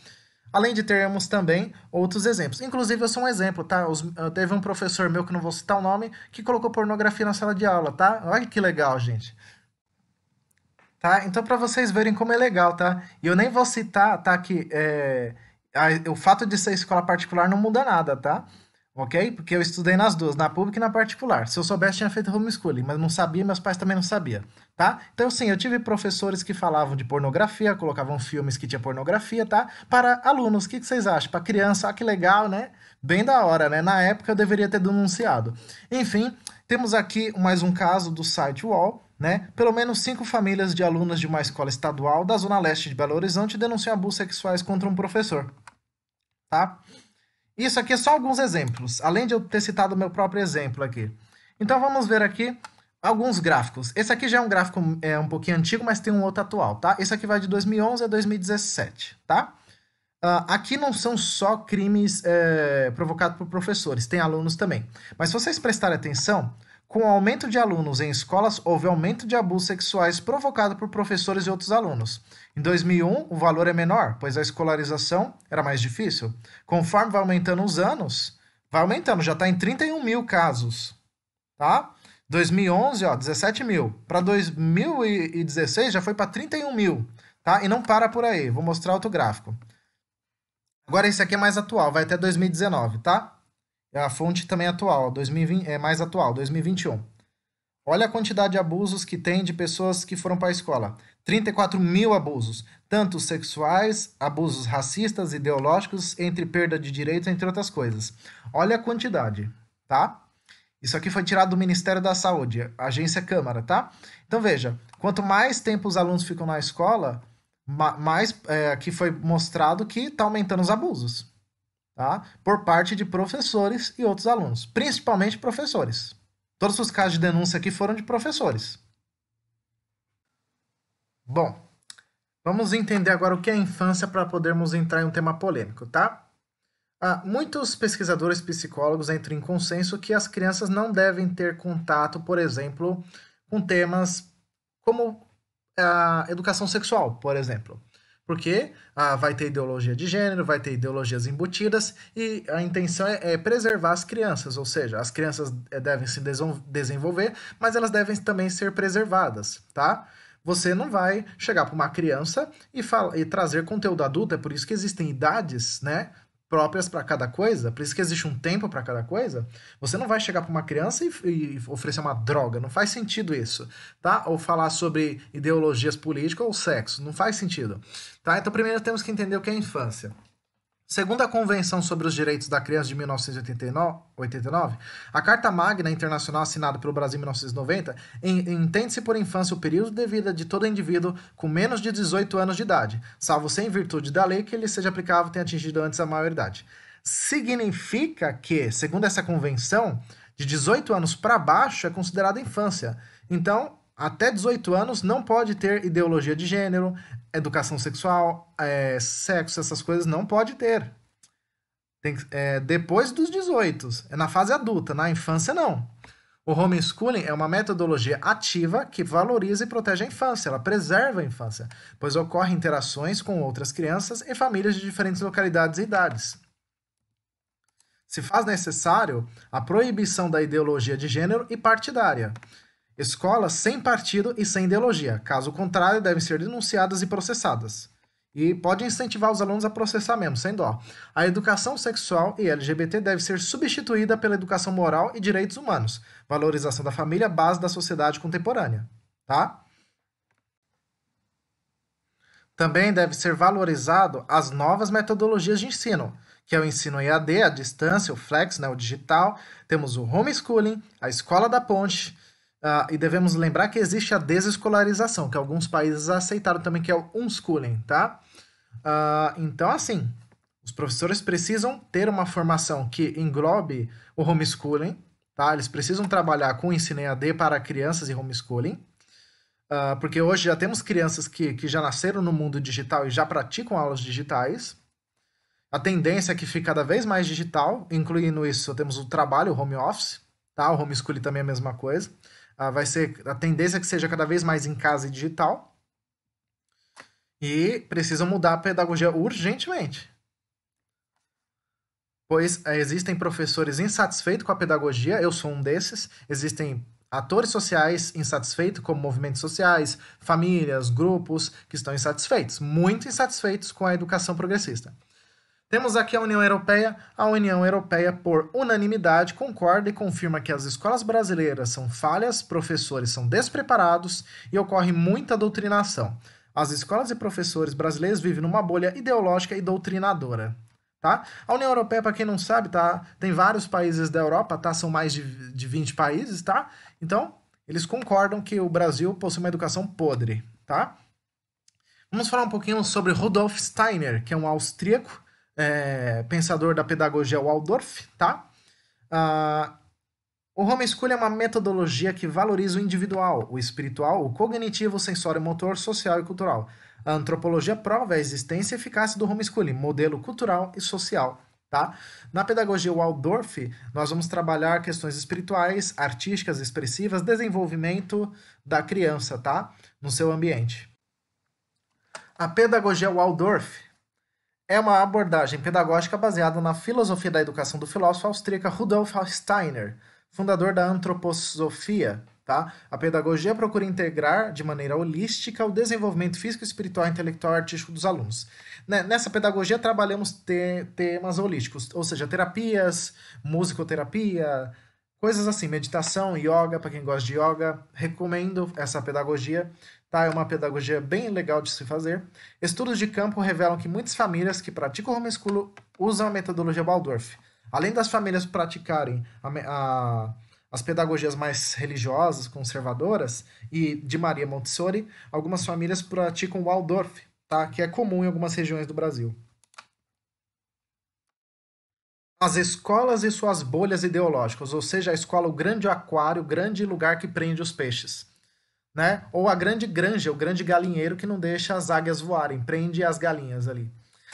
Além de termos também outros exemplos. Inclusive, eu sou um exemplo, tá? Os, ah, teve um professor meu, que não vou citar o nome, que colocou pornografia na sala de aula, tá? Olha que legal, gente. Tá? Então, para vocês verem como é legal, tá? E eu nem vou citar, tá? Que é, a, ah, o fato de ser escola particular não muda nada, tá? Ok? Porque eu estudei nas duas, na pública e na particular. Se eu soubesse, tinha feito homeschooling, mas não sabia, meus pais também não sabiam, tá? Então, sim, eu tive professores que falavam de pornografia, colocavam filmes que tinha pornografia, tá? Para alunos, o que, que vocês acham? Para criança, ah, que legal, né? Bem da hora, né? Na época eu deveria ter denunciado. Enfim, temos aqui mais um caso do site Wall né? Pelo menos cinco famílias de alunas de uma escola estadual da Zona Leste de Belo Horizonte denunciam abusos sexuais contra um professor. Tá? Isso aqui é só alguns exemplos, além de eu ter citado o meu próprio exemplo aqui. Então vamos ver aqui alguns gráficos. Esse aqui já é um gráfico é, um pouquinho antigo, mas tem um outro atual, tá? Esse aqui vai de 2011 a 2017, tá? Uh, aqui não são só crimes é, provocados por professores, tem alunos também. Mas se vocês prestarem atenção, com o aumento de alunos em escolas, houve aumento de abusos sexuais provocado por professores e outros alunos. Em 2001, o valor é menor, pois a escolarização era mais difícil. Conforme vai aumentando os anos, vai aumentando, já está em 31 mil casos. Tá? 2011, ó, 17 mil. Para 2016, já foi para 31 mil. Tá? E não para por aí, vou mostrar outro gráfico. Agora, esse aqui é mais atual, vai até 2019, tá? é A fonte também atual, 2020, é mais atual, 2021. Olha a quantidade de abusos que tem de pessoas que foram para a escola. 34 mil abusos, tanto sexuais, abusos racistas, ideológicos, entre perda de direito entre outras coisas. Olha a quantidade, tá? Isso aqui foi tirado do Ministério da Saúde, agência Câmara, tá? Então veja, quanto mais tempo os alunos ficam na escola, mais é, que foi mostrado que está aumentando os abusos tá? por parte de professores e outros alunos, principalmente professores. Todos os casos de denúncia aqui foram de professores. Bom, vamos entender agora o que é infância para podermos entrar em um tema polêmico, tá? Ah, muitos pesquisadores psicólogos entram em consenso que as crianças não devem ter contato, por exemplo, com temas como a ah, educação sexual, por exemplo. Porque ah, vai ter ideologia de gênero, vai ter ideologias embutidas e a intenção é, é preservar as crianças, ou seja, as crianças eh, devem se desenvolver, mas elas devem também ser preservadas, tá? Você não vai chegar para uma criança e, fala, e trazer conteúdo adulto, é por isso que existem idades, né? próprias para cada coisa, por isso que existe um tempo para cada coisa, você não vai chegar para uma criança e, e, oferecer uma droga, não faz sentido isso, tá? Ou falar sobre ideologias políticas ou sexo, não faz sentido, tá? Então primeiro temos que entender o que é infância. Segundo a Convenção sobre os Direitos da Criança de 1989, a Carta Magna Internacional assinada pelo Brasil em 1990 entende-se por infância o período de vida de todo indivíduo com menos de 18 anos de idade, salvo sem virtude da lei que ele seja aplicável tenha atingido antes a maioridade. Significa que, segundo essa convenção, de 18 anos para baixo é considerada infância. Então, até 18 anos não pode ter ideologia de gênero, educação sexual, é, sexo, essas coisas não pode ter. Tem, é, depois dos 18, é na fase adulta, na infância não. O homeschooling é uma metodologia ativa que valoriza e protege a infância, ela preserva a infância, pois ocorre interações com outras crianças e famílias de diferentes localidades e idades. Se faz necessário a proibição da ideologia de gênero e partidária. Escolas sem partido e sem ideologia. Caso contrário, devem ser denunciadas e processadas. E pode incentivar os alunos a processar mesmo, sem dó. A educação sexual e LGBT deve ser substituída pela educação moral e direitos humanos. Valorização da família, base da sociedade contemporânea. Tá? Também deve ser valorizado as novas metodologias de ensino, que é o ensino EAD, a distância, o flex, né, o digital. Temos o homeschooling, a escola da ponte, ah, e devemos lembrar que existe a desescolarização, que alguns países aceitaram também, que é o unschooling, tá? Ah, então, assim, os professores precisam ter uma formação que englobe o homeschooling, tá? Eles precisam trabalhar com o ensino EAD para crianças e homeschooling, ah, porque hoje já temos crianças que, que já nasceram no mundo digital e já praticam aulas digitais. A tendência é que fique cada vez mais digital, incluindo isso, temos o trabalho, o home office, tá? O homeschooling também é a mesma coisa. Ah, vai ser a tendência é que seja cada vez mais em casa e digital. E precisam mudar a pedagogia urgentemente. Pois eh, existem professores insatisfeitos com a pedagogia, eu sou um desses. Existem atores sociais insatisfeitos, como movimentos sociais, famílias, grupos que estão insatisfeitos, muito insatisfeitos com a educação progressista. Temos aqui a União Europeia. A União Europeia, por unanimidade, concorda e confirma que as escolas brasileiras são falhas, professores são despreparados e ocorre muita doutrinação. As escolas e professores brasileiros vivem numa bolha ideológica e doutrinadora. Tá? A União Europeia, para quem não sabe, tá? tem vários países da Europa, tá? são mais de, de 20 países, tá? Então, eles concordam que o Brasil possui uma educação podre. Tá? Vamos falar um pouquinho sobre Rudolf Steiner, que é um austríaco é, pensador da pedagogia Waldorf, tá? Ah, o homeschooling é uma metodologia que valoriza o individual, o espiritual, o cognitivo, o sensório motor, social e cultural. A antropologia prova a existência e eficácia do homeschooling, modelo cultural e social. Tá? Na pedagogia Waldorf, nós vamos trabalhar questões espirituais, artísticas, expressivas, desenvolvimento da criança tá? no seu ambiente. A pedagogia Waldorf é uma abordagem pedagógica baseada na filosofia da educação do filósofo austríaco Rudolf Steiner, fundador da antroposofia. Tá? A pedagogia procura integrar de maneira holística o desenvolvimento físico, espiritual, intelectual e artístico dos alunos. Né, nessa pedagogia trabalhamos te temas holísticos, ou seja, terapias, musicoterapia, coisas assim, meditação, yoga, para quem gosta de yoga, recomendo essa pedagogia. Tá? É uma pedagogia bem legal de se fazer. Estudos de campo revelam que muitas famílias que praticam homeschooling usam a metodologia Waldorf. Além das famílias praticarem a, a, as pedagogias mais religiosas, conservadoras, e de Maria Montessori, algumas famílias praticam Waldorf, tá? que é comum em algumas regiões do Brasil. As escolas e suas bolhas ideológicas, ou seja, a escola, o grande aquário, o grande lugar que prende os peixes né? Ou a grande granja, o grande galinheiro que não deixa as águias voarem, prende as galinhas ali.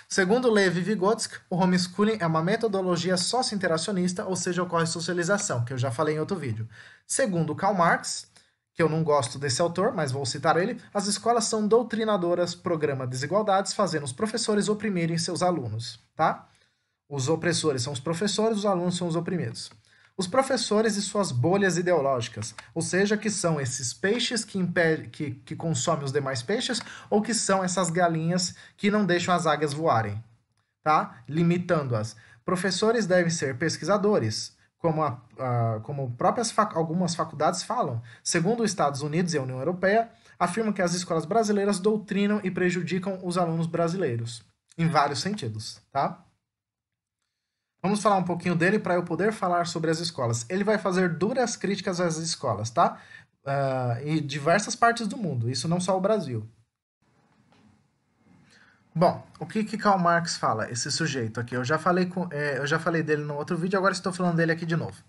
Segundo Levi Vygotsky, o homeschooling é uma metodologia sócio-interacionista, ou seja, ocorre socialização, que eu já falei em outro vídeo. Segundo Karl Marx, que eu não gosto desse autor, mas vou citar ele, as escolas são doutrinadoras, programa desigualdades, fazendo os professores oprimirem seus alunos, tá? Os opressores são os professores, os alunos são os oprimidos. Os professores e suas bolhas ideológicas, ou seja, que são esses peixes que, que, que consomem os demais peixes, ou que são essas galinhas que não deixam as águias voarem, tá? limitando-as. Professores devem ser pesquisadores, como, a, a, como próprias fac, algumas faculdades falam. Segundo os Estados Unidos e a União Europeia, afirmam que as escolas brasileiras doutrinam e prejudicam os alunos brasileiros, em vários sentidos. Tá? Vamos falar um pouquinho dele para eu poder falar sobre as escolas. Ele vai fazer duras críticas às escolas, tá? Uh, ah, em diversas partes do mundo, isso não só o Brasil. Bom, o que, que Karl Marx fala, esse sujeito aqui? Eu já, falei com, é, eu já falei dele no outro vídeo, agora estou falando dele aqui de novo.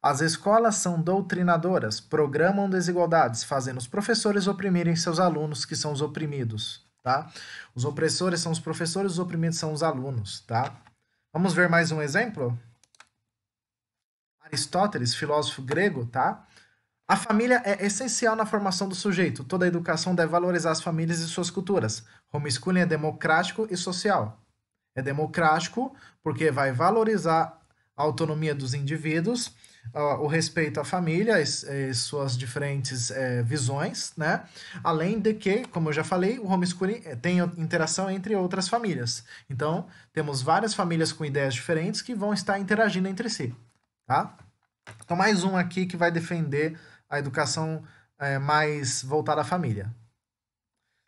As escolas são doutrinadoras, programam desigualdades, fazendo os professores oprimirem seus alunos, que são os oprimidos, tá? Os opressores são os professores, os oprimidos são os alunos, tá? Vamos ver mais um exemplo? Aristóteles, filósofo grego, tá? A família é essencial na formação do sujeito. Toda educação deve valorizar as famílias e suas culturas. Homeschooling é democrático e social. É democrático porque vai valorizar a autonomia dos indivíduos o respeito à família e, eh, suas diferentes é, visões, né? Além de que, como eu já falei, o homeschooling eh, tem interação entre outras famílias. Então, temos várias famílias com ideias diferentes que vão estar interagindo entre si, tá? Então, mais um aqui que vai defender a educação é, mais voltada à família.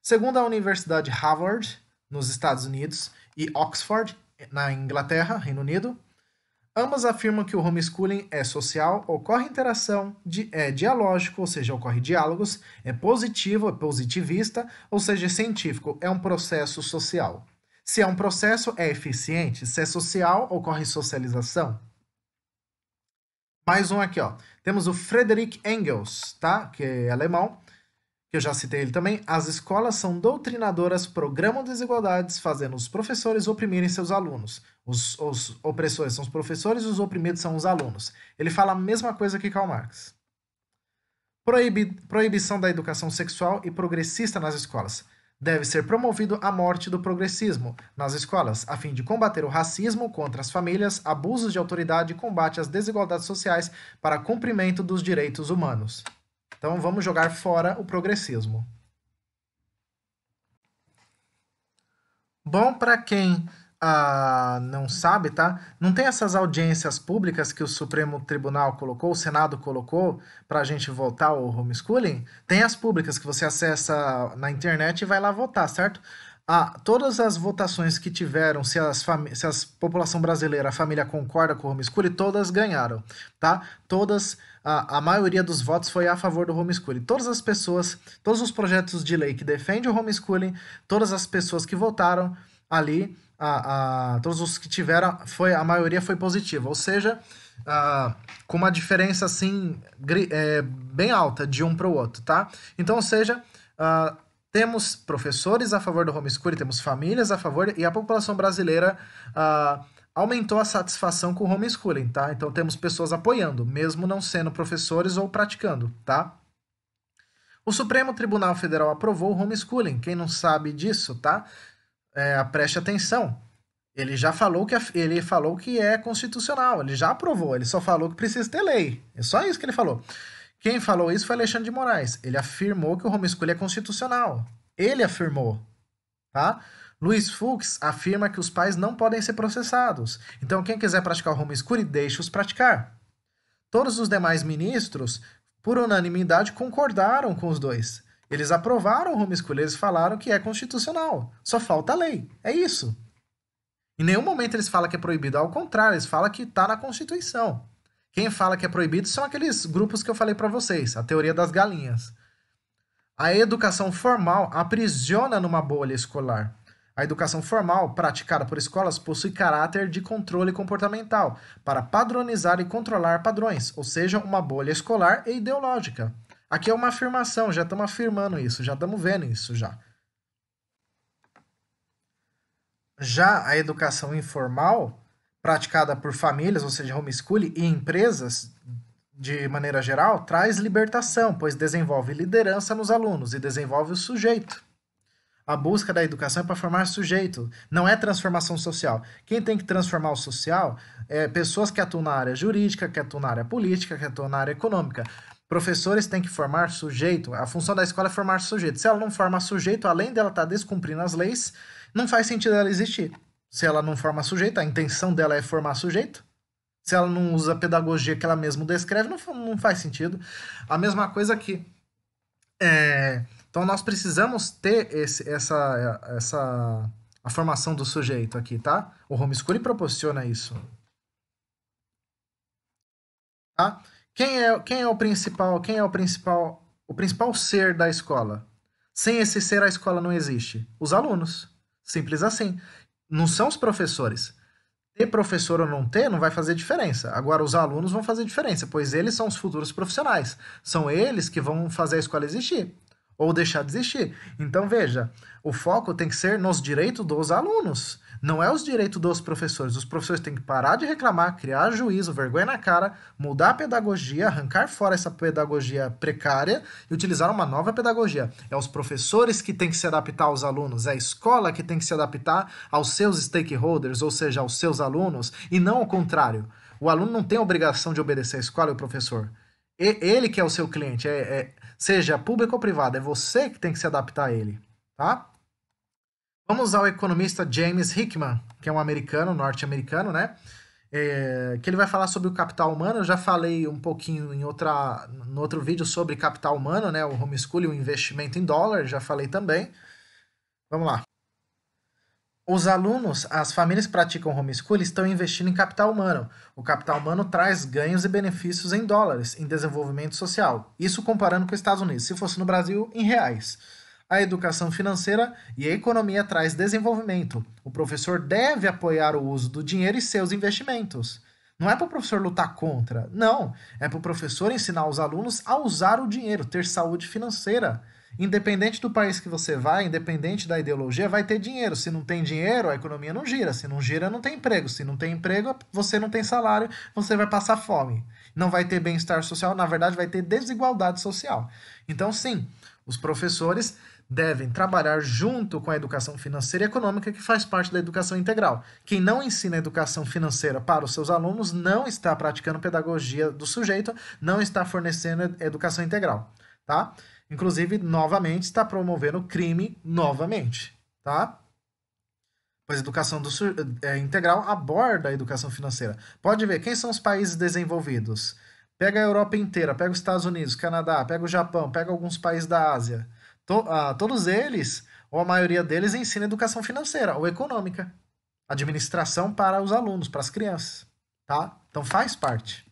Segundo a Universidade Harvard, nos Estados Unidos, e Oxford, na Inglaterra, Reino Unido, Ambas afirmam que o homeschooling é social, ocorre interação, é dialógico, ou seja, ocorre diálogos, é positivo, é positivista, ou seja, é científico, é um processo social. Se é um processo, é eficiente. Se é social, ocorre socialização. Mais um aqui, ó. Temos o Frederick Engels, tá? Que é alemão eu já citei ele também, as escolas são doutrinadoras, programam desigualdades, fazendo os professores oprimirem seus alunos. Os, os opressores são os professores e os oprimidos são os alunos. Ele fala a mesma coisa que Karl Marx. Proibi, proibição da educação sexual e progressista nas escolas. Deve ser promovido a morte do progressismo nas escolas, a fim de combater o racismo contra as famílias, abusos de autoridade e combate às desigualdades sociais para cumprimento dos direitos humanos. Então vamos jogar fora o progressismo. Bom para quem ah, não sabe, tá? Não tem essas audiências públicas que o Supremo Tribunal colocou, o Senado colocou, para a gente votar o homeschooling? Tem as públicas que você acessa na internet e vai lá votar, certo? a ah, todas as votações que tiveram, se, as se a população brasileira, a família concorda com o homeschooling, todas ganharam, tá? Todas, a, a maioria dos votos foi a favor do homeschooling. Todas as pessoas, todos os projetos de lei que defendem o homeschooling, todas as pessoas que votaram ali, a, a, todos os que tiveram, foi a maioria foi positiva. Ou seja, a, com uma diferença assim, é, bem alta de um para o outro, tá? Então, ou seja... Temos professores a favor do homeschooling, temos famílias a favor e a população brasileira uh, aumentou a satisfação com o homeschooling, tá? Então temos pessoas apoiando, mesmo não sendo professores ou praticando, tá? O Supremo Tribunal Federal aprovou o homeschooling. Quem não sabe disso, tá? É, preste atenção. Ele já falou que ele falou que é constitucional. Ele já aprovou. Ele só falou que precisa ter lei. É só isso que ele falou. Quem falou isso foi Alexandre de Moraes. Ele afirmou que o homeschool é constitucional. Ele afirmou, tá? Luiz Fux afirma que os pais não podem ser processados. Então, quem quiser praticar o homeschooling, deixe-os praticar. Todos os demais ministros, por unanimidade, concordaram com os dois. Eles aprovaram o homeschooling, eles falaram que é constitucional. Só falta a lei. É isso. Em nenhum momento eles falam que é proibido, ao contrário, eles falam que está na Constituição. Quem fala que é proibido são aqueles grupos que eu falei para vocês, a teoria das galinhas. A educação formal aprisiona numa bolha escolar. A educação formal, praticada por escolas, possui caráter de controle comportamental, para padronizar e controlar padrões, ou seja, uma bolha escolar e ideológica. Aqui é uma afirmação, já estamos afirmando isso, já estamos vendo isso já. Já a educação informal praticada por famílias, ou seja, homeschooling, e empresas, de maneira geral, traz libertação, pois desenvolve liderança nos alunos e desenvolve o sujeito. A busca da educação é para formar sujeito, não é transformação social. Quem tem que transformar o social é pessoas que atuam na área jurídica, que atuam na área política, que atuam na área econômica. Professores têm que formar sujeito. A função da escola é formar sujeito. Se ela não forma sujeito, além dela estar tá descumprindo as leis, não faz sentido ela existir se ela não forma sujeito, a intenção dela é formar sujeito. Se ela não usa a pedagogia que ela mesma descreve, não, não faz sentido. A mesma coisa aqui. É, então nós precisamos ter esse, essa, essa a formação do sujeito aqui, tá? O homeschooling proporciona isso. Tá? Quem é, quem é o principal? Quem é o principal? O principal ser da escola? Sem esse ser a escola não existe. Os alunos. Simples assim. Não são os professores. Ter professor ou não ter não vai fazer diferença. Agora, os alunos vão fazer diferença, pois eles são os futuros profissionais. São eles que vão fazer a escola existir ou deixar de existir. Então, veja, o foco tem que ser nos direitos dos alunos não é os direitos dos professores. Os professores têm que parar de reclamar, criar juízo, vergonha na cara, mudar a pedagogia, arrancar fora essa pedagogia precária e utilizar uma nova pedagogia. É os professores que têm que se adaptar aos alunos, é a escola que tem que se adaptar aos seus stakeholders, ou seja, aos seus alunos, e não ao contrário. O aluno não tem a obrigação de obedecer à escola e ao professor. E, ele que é o seu cliente, é, é, seja público ou privado, é você que tem que se adaptar a ele, tá? Vamos ao economista James Hickman, que é um americano, norte-americano, né? É, que ele vai falar sobre o capital humano. Eu já falei um pouquinho em outra, no outro vídeo sobre capital humano, né? O homeschooling, o investimento em dólar, já falei também. Vamos lá. Os alunos, as famílias que praticam homeschooling estão investindo em capital humano. O capital humano traz ganhos e benefícios em dólares, em desenvolvimento social. Isso comparando com os Estados Unidos. Se fosse no Brasil, em reais a educação financeira e a economia traz desenvolvimento. O professor deve apoiar o uso do dinheiro e seus investimentos. Não é para o professor lutar contra, não. É para o professor ensinar os alunos a usar o dinheiro, ter saúde financeira. Independente do país que você vai, independente da ideologia, vai ter dinheiro. Se não tem dinheiro, a economia não gira. Se não gira, não tem emprego. Se não tem emprego, você não tem salário, você vai passar fome. Não vai ter bem-estar social, na verdade, vai ter desigualdade social. Então, sim, os professores devem trabalhar junto com a educação financeira e econômica, que faz parte da educação integral. Quem não ensina educação financeira para os seus alunos não está praticando pedagogia do sujeito, não está fornecendo educação integral, tá? Inclusive, novamente, está promovendo crime novamente, tá? Pois educação do, é, integral aborda a educação financeira. Pode ver, quem são os países desenvolvidos? Pega a Europa inteira, pega os Estados Unidos, Canadá, pega o Japão, pega alguns países da Ásia. To, uh, todos eles, ou a maioria deles, ensina educação financeira ou econômica. Administração para os alunos, para as crianças. Tá? Então faz parte.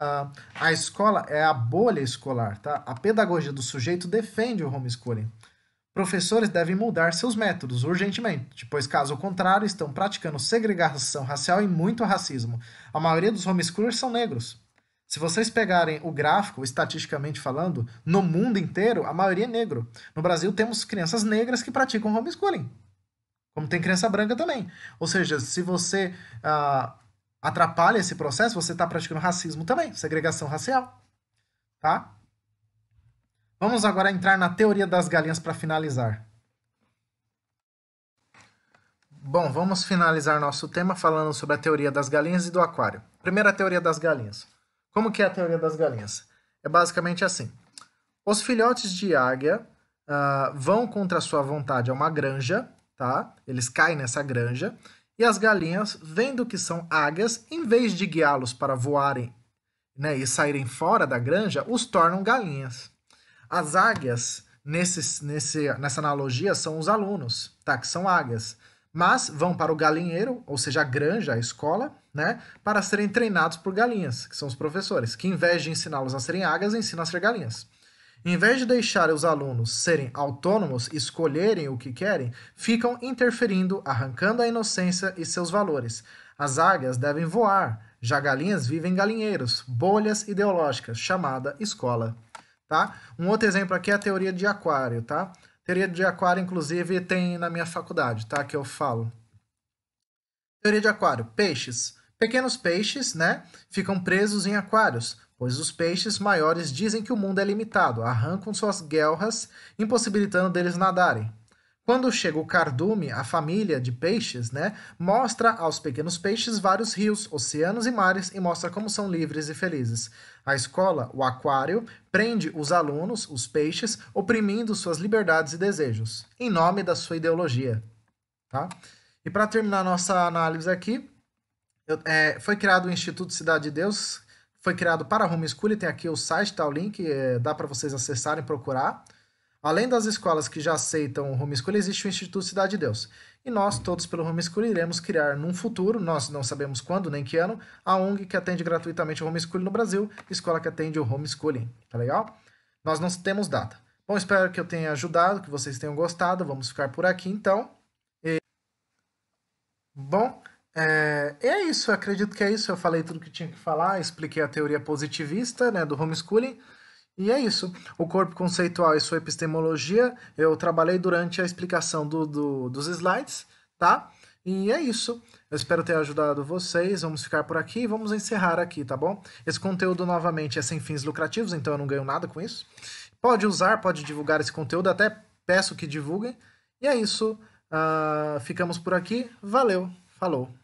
Uh, a escola é a bolha escolar, tá? A pedagogia do sujeito defende o homeschooling. Professores devem mudar seus métodos urgentemente, pois, caso contrário, estão praticando segregação racial e muito racismo. A maioria dos homeschoolers são negros. Se vocês pegarem o gráfico, estatisticamente falando, no mundo inteiro, a maioria é negro. No Brasil, temos crianças negras que praticam homeschooling. Como tem criança branca também. Ou seja, se você uh, atrapalha esse processo, você está praticando racismo também, segregação racial. Tá? Vamos agora entrar na teoria das galinhas para finalizar. Bom, vamos finalizar nosso tema falando sobre a teoria das galinhas e do aquário. Primeira teoria das galinhas. Como que é a teoria das galinhas? É basicamente assim. Os filhotes de águia uh, vão contra sua vontade a uma granja, tá? Eles caem nessa granja. E as galinhas, vendo que são águias, em vez de guiá-los para voarem né, e saírem fora da granja, os tornam galinhas. As águias, nesse, nesse, nessa analogia, são os alunos, tá? Que são águias mas vão para o galinheiro, ou seja, a granja, a escola, né, para serem treinados por galinhas, que são os professores, que em vez de ensiná-los a serem águias, ensinam a ser galinhas. Em vez de deixar os alunos serem autônomos escolherem o que querem, ficam interferindo, arrancando a inocência e seus valores. As águias devem voar, já galinhas vivem galinheiros, bolhas ideológicas, chamada escola. Tá? Um outro exemplo aqui é a teoria de aquário, tá? Teoria de aquário, inclusive, tem na minha faculdade, tá? Que eu falo. Teoria de aquário. Peixes. Pequenos peixes, né? Ficam presos em aquários, pois os peixes maiores dizem que o mundo é limitado, arrancam suas guelras, impossibilitando deles nadarem. Quando chega o cardume, a família de peixes, né, mostra aos pequenos peixes vários rios, oceanos e mares e mostra como são livres e felizes. A escola, o aquário, prende os alunos, os peixes, oprimindo suas liberdades e desejos, em nome da sua ideologia. Tá? E para terminar nossa análise aqui, eu, é, foi criado o Instituto Cidade de Deus, foi criado para a Homeschool, tem aqui o site, tá o link, é, dá para vocês acessarem e procurar. Além das escolas que já aceitam o homeschool, existe o Instituto Cidade de Deus. E nós, todos pelo homeschool, iremos criar num futuro, nós não sabemos quando nem que ano, a ONG que atende gratuitamente o homeschooling no Brasil, escola que atende o homeschooling. Tá legal? Nós não temos data. Bom, espero que eu tenha ajudado, que vocês tenham gostado. Vamos ficar por aqui então. E... Bom, é, é isso. acredito que é isso. Eu falei tudo que tinha que falar, expliquei a teoria positivista né, do homeschooling. E é isso. O corpo conceitual e sua epistemologia eu trabalhei durante a explicação do, do, dos slides, tá? E é isso. Eu espero ter ajudado vocês. Vamos ficar por aqui e vamos encerrar aqui, tá bom? Esse conteúdo novamente é sem fins lucrativos, então eu não ganho nada com isso. Pode usar, pode divulgar esse conteúdo, até peço que divulguem. E é isso. Uh, ficamos por aqui. Valeu, falou.